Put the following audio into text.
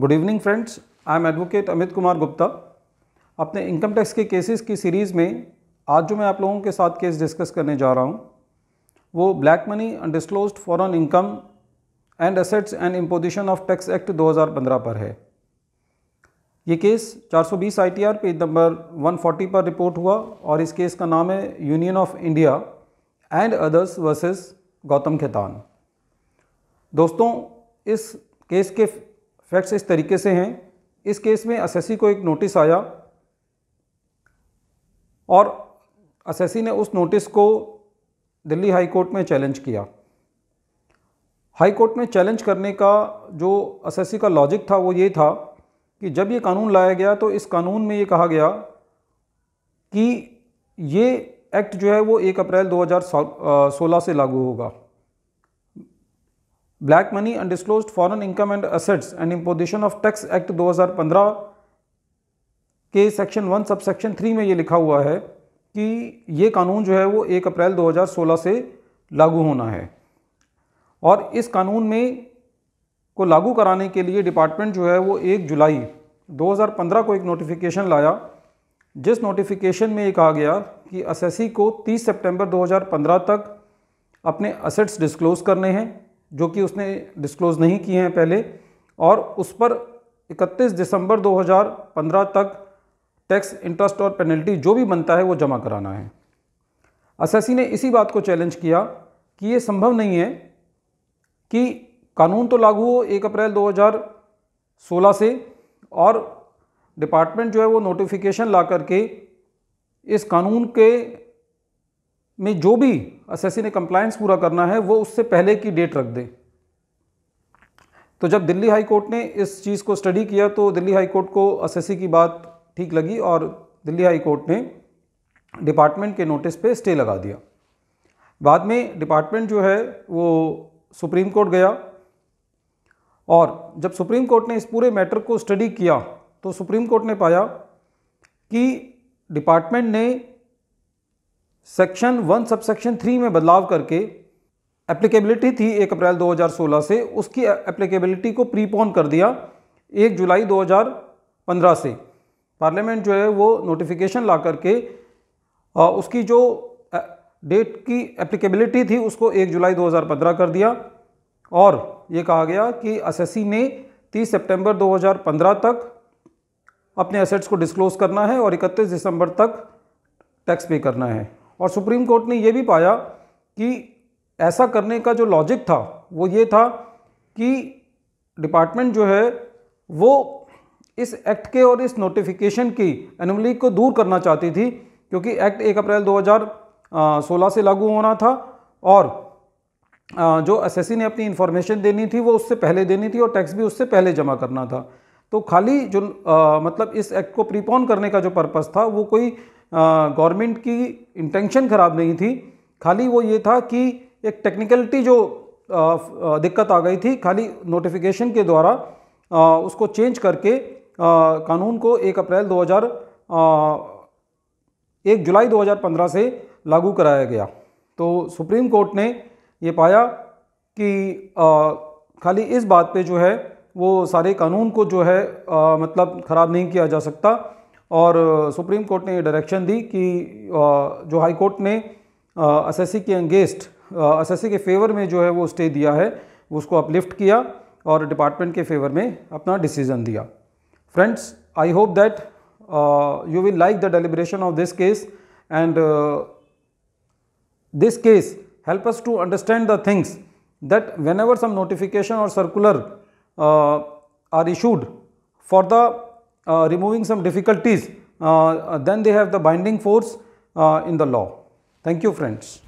Good evening friends I am advocate Amit Kumar Gupta अपने income tax के cases की सीरीज़ में आज जो मैं आप लोगों के साथ केस डिस्कस करने जा रहा हूँ वो black money undisclosed foreign income and assets and imposition of tax act 2015 पर है ये केस 420 बीस पेज नंबर 140 पर रिपोर्ट हुआ और इस केस का नाम है union of India and others versus Gautam Khetan दोस्तों इस केस के फैक्ट्स इस तरीके से हैं इस केस में असेसी को एक नोटिस आया और असेसी ने उस नोटिस को दिल्ली हाई कोर्ट में चैलेंज किया हाई कोर्ट में चैलेंज करने का जो असेसी का लॉजिक था वो ये था कि जब ये कानून लाया गया तो इस कानून में ये कहा गया कि ये एक्ट जो है वो एक अप्रैल 2016 से लागू होगा black money undisclosed foreign income and assets and imposition of tax act 2015 के section one sub section three में ये लिखा हुआ है कि ये कानून जो है वो एक अप्रैल 2016 से लागू होना है और इस कानून में को लागू कराने के लिए डिपार्टमेंट जो है वो एक जुलाई 2015 को एक नोटिफिकेशन लाया जिस नोटिफिकेशन में ये कहा गया कि असेसी को 30 सितंबर 2015 तक अपने असेट्स डिस्क्लोज करने हैं जो कि उसने डिस्क्लोज़ नहीं किए हैं पहले और उस पर 31 दिसंबर 2015 तक टैक्स इंटरेस्ट और पेनल्टी जो भी बनता है वो जमा कराना है असेसी ने इसी बात को चैलेंज किया कि ये संभव नहीं है कि कानून तो लागू हो एक अप्रैल 2016 से और डिपार्टमेंट जो है वो नोटिफिकेशन ला करके इस कानून के में जो भी असेसी ने कंप्लायंस पूरा करना है वो उससे पहले की डेट रख दें तो जब दिल्ली हाई कोर्ट ने इस चीज़ को स्टडी किया तो दिल्ली हाई कोर्ट को असेसी की बात ठीक लगी और दिल्ली हाई कोर्ट ने डिपार्टमेंट के नोटिस पे स्टे लगा दिया बाद में डिपार्टमेंट जो है वो सुप्रीम कोर्ट गया और जब सुप्रीम कोर्ट ने इस पूरे मैटर को स्टडी किया तो सुप्रीम कोर्ट ने पाया कि डिपार्टमेंट ने section one sub section three में बदलाव करके एप्लीकेबिलिटी थी एक अप्रैल 2016 से उसकी एप्लीकेबिलिटी को प्रीपोन कर दिया एक जुलाई 2015 से पार्लियामेंट जो है वो नोटिफिकेशन ला करके आ, उसकी जो डेट की एप्लीकेबिलिटी थी उसको एक जुलाई 2015 कर दिया और ये कहा गया कि एस ने 30 सितंबर 2015 तक अपने एसेट्स को डिस्क्लोज़ करना है और 31 दिसंबर तक टैक्स पे करना है और सुप्रीम कोर्ट ने यह भी पाया कि ऐसा करने का जो लॉजिक था वो ये था कि डिपार्टमेंट जो है वो इस एक्ट के और इस नोटिफिकेशन की एनमली को दूर करना चाहती थी क्योंकि एक्ट 1 अप्रैल 2016 से लागू होना था और जो एस ने अपनी इन्फॉर्मेशन देनी थी वो उससे पहले देनी थी और टैक्स भी उससे पहले जमा करना था तो खाली जो आ, मतलब इस एक्ट को प्रीपोन करने का जो पर्पज़ था वो कोई गवर्नमेंट की इंटेंशन ख़राब नहीं थी खाली वो ये था कि एक टेक्निकलिटी जो दिक्कत आ गई थी खाली नोटिफिकेशन के द्वारा उसको चेंज करके कानून को एक अप्रैल 2000 एक जुलाई 2015 से लागू कराया गया तो सुप्रीम कोर्ट ने ये पाया कि खाली इस बात पे जो है वो सारे कानून को जो है मतलब ख़राब नहीं किया जा सकता और सुप्रीम कोर्ट ने डायरेक्शन दी कि जो हाई कोर्ट ने असेसी के अंगेस्ट असेसी के फेवर में जो है वो स्टे दिया है उसको अपलिफ्ट किया और डिपार्टमेंट के फेवर में अपना डिसीजन दिया friends I hope that you will like the deliberation of this case and this case help us to understand the things that when some notification or circular uh, are issued for Uh, removing some difficulties, uh, uh, then they have the binding force in the law. Thank you friends.